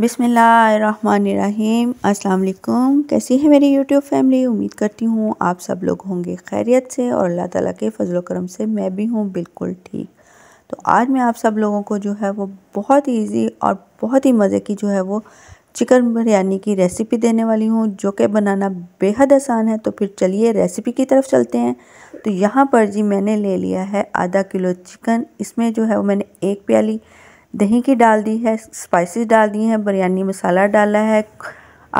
बिसमीम् अल्लाम कैसी है मेरी यूट्यूब फैमिली उम्मीद करती हूँ आप सब लोग होंगे खैरियत से और अल्लाह ताला के फजल करम से मैं भी हूँ बिल्कुल ठीक तो आज मैं आप सब लोगों को जो है वो बहुत इजी और बहुत ही मज़े की जो है वो चिकन बिरयानी की रेसिपी देने वाली हूँ जो कि बनाना बेहद आसान है तो फिर चलिए रेसिपी की तरफ चलते हैं तो यहाँ पर जी मैंने ले लिया है आधा किलो चिकन इसमें जो है वो मैंने एक प्याली दही की डाल दी है स्पाइसेस डाल दी हैं बिरयानी मसाला डाला है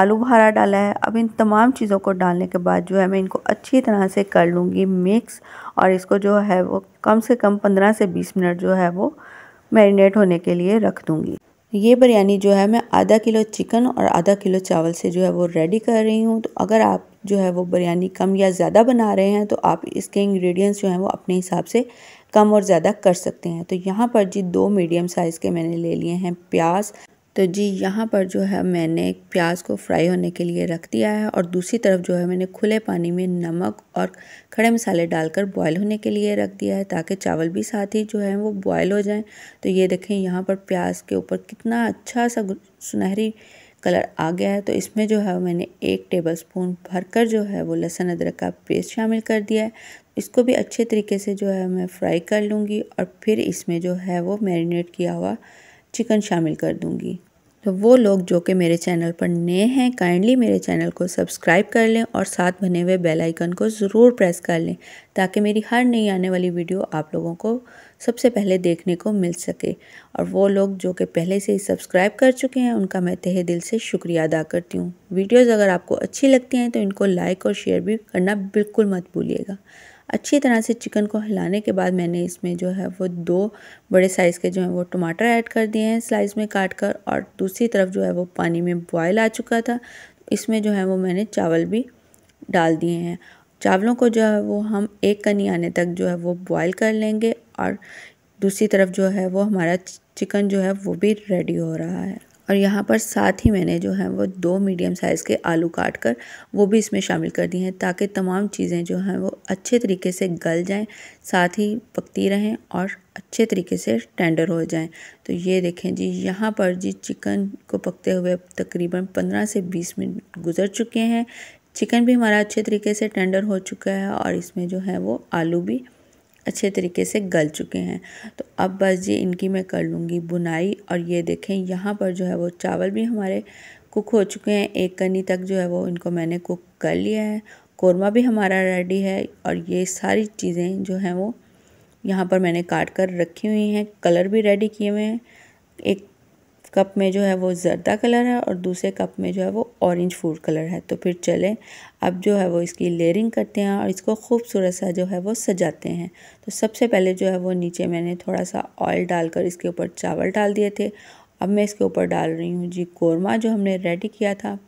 आलू भरा डाला है अब इन तमाम चीज़ों को डालने के बाद जो है मैं इनको अच्छी तरह से कर लूँगी मिक्स और इसको जो है वो कम से कम पंद्रह से बीस मिनट जो है वो मैरिनेट होने के लिए रख दूँगी ये बिरयानी जो है मैं आधा किलो चिकन और आधा किलो चावल से जो है वो रेडी कर रही हूँ तो अगर आप जो है वो बिरयानी कम या ज़्यादा बना रहे हैं तो आप इसके इंग्रेडिएंट्स जो हैं वो अपने हिसाब से कम और ज़्यादा कर सकते हैं तो यहाँ पर जी दो मीडियम साइज़ के मैंने ले लिए हैं प्याज तो जी यहाँ पर जो है मैंने प्याज को फ्राई होने के लिए रख दिया है और दूसरी तरफ जो है मैंने खुले पानी में नमक और खड़े मसाले डालकर बॉयल होने के लिए रख दिया है ताकि चावल भी साथ ही जो है वो बॉयल हो जाएं तो ये देखें यहाँ पर प्याज के ऊपर कितना अच्छा सा सुनहरी कलर आ गया है तो इसमें जो है मैंने एक टेबल स्पून भर कर जो है वो लहसुन अदरक का पेस्ट शामिल कर दिया है इसको भी अच्छे तरीके से जो है मैं फ्राई कर लूँगी और फिर इसमें जो है वो मैरिनेट किया हुआ चिकन शामिल कर दूँगी तो वो लोग जो कि मेरे चैनल पर नए हैं काइंडली मेरे चैनल को सब्सक्राइब कर लें और साथ बने हुए बेल आइकन को ज़रूर प्रेस कर लें ताकि मेरी हर नई आने वाली वीडियो आप लोगों को सबसे पहले देखने को मिल सके और वो लोग जो कि पहले से ही सब्सक्राइब कर चुके हैं उनका मैं तहे दिल से शुक्रिया अदा करती हूँ वीडियोज़ अगर आपको अच्छी लगती हैं तो इनको लाइक और शेयर भी करना बिल्कुल मत भूलिएगा अच्छी तरह से चिकन को हिलाने के बाद मैंने इसमें जो है वो दो बड़े साइज़ के जो है वो टमाटर ऐड कर दिए हैं स्लाइस में काट कर और दूसरी तरफ जो है वो पानी में बॉयल आ चुका था इसमें जो है वो मैंने चावल भी डाल दिए हैं चावलों को जो है वो हम एक कनी आने तक जो है वो बॉयल कर लेंगे और दूसरी तरफ जो है वो हमारा चिकन जो है वो भी रेडी हो रहा है और यहाँ पर साथ ही मैंने जो है वो दो मीडियम साइज़ के आलू काट कर वो भी इसमें शामिल कर दिए हैं ताकि तमाम चीज़ें जो हैं वो अच्छे तरीके से गल जाएं साथ ही पकती रहें और अच्छे तरीके से टेंडर हो जाएं तो ये देखें जी यहाँ पर जी चिकन को पकते हुए तकरीबन पंद्रह से बीस मिनट गुजर चुके हैं चिकन भी हमारा अच्छे तरीके से टेंडर हो चुका है और इसमें जो है वो आलू भी अच्छे तरीके से गल चुके हैं तो अब बस ये इनकी मैं कर लूँगी बुनाई और ये देखें यहाँ पर जो है वो चावल भी हमारे कुक हो चुके हैं एक कनी तक जो है वो इनको मैंने कुक कर लिया है कौरमा भी हमारा रेडी है और ये सारी चीज़ें जो हैं वो यहाँ पर मैंने काट कर रखी हुई हैं कलर भी रेडी किए हुए हैं एक कप में जो है वो ज़रदा कलर है और दूसरे कप में जो है वो ऑरेंज फूड कलर है तो फिर चलें अब जो है वो इसकी लेयरिंग करते हैं और इसको खूबसूरत सा जो है वो सजाते हैं तो सबसे पहले जो है वो नीचे मैंने थोड़ा सा ऑयल डालकर इसके ऊपर चावल डाल दिए थे अब मैं इसके ऊपर डाल रही हूँ जी कौरमा जो हमने रेडी किया था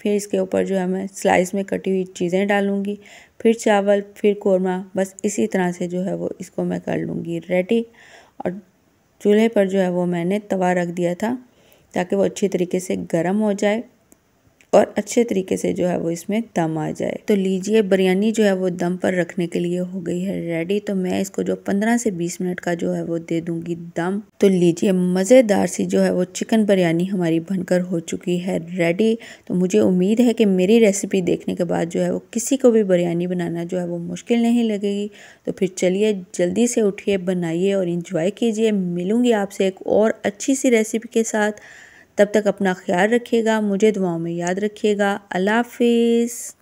फिर इसके ऊपर जो है मैं स्लाइस में कटी हुई चीज़ें डालूँगी फिर चावल फिर कौरमा बस इसी तरह से जो है वो इसको मैं कर लूँगी रेडी और चूल्हे पर जो है वो मैंने तवा रख दिया था ताकि वो अच्छी तरीके से गर्म हो जाए और अच्छे तरीके से जो है वो इसमें दम आ जाए तो लीजिए बिरयानी जो है वो दम पर रखने के लिए हो गई है रेडी तो मैं इसको जो 15 से 20 मिनट का जो है वो दे दूंगी दम तो लीजिए मज़ेदार सी जो है वो चिकन बिरयानी हमारी बनकर हो चुकी है रेडी तो मुझे उम्मीद है कि मेरी रेसिपी देखने के बाद जो है वो किसी को भी बिरयानी बनाना जो है वो मुश्किल नहीं लगेगी तो फिर चलिए जल्दी से उठिए बनाइए और इंजॉय कीजिए मिलूँगी आपसे एक और अच्छी सी रेसिपी के साथ तब तक अपना ख्याल रखिएगा मुझे दुआओं में याद रखिएगा अल्लाह हाफिज़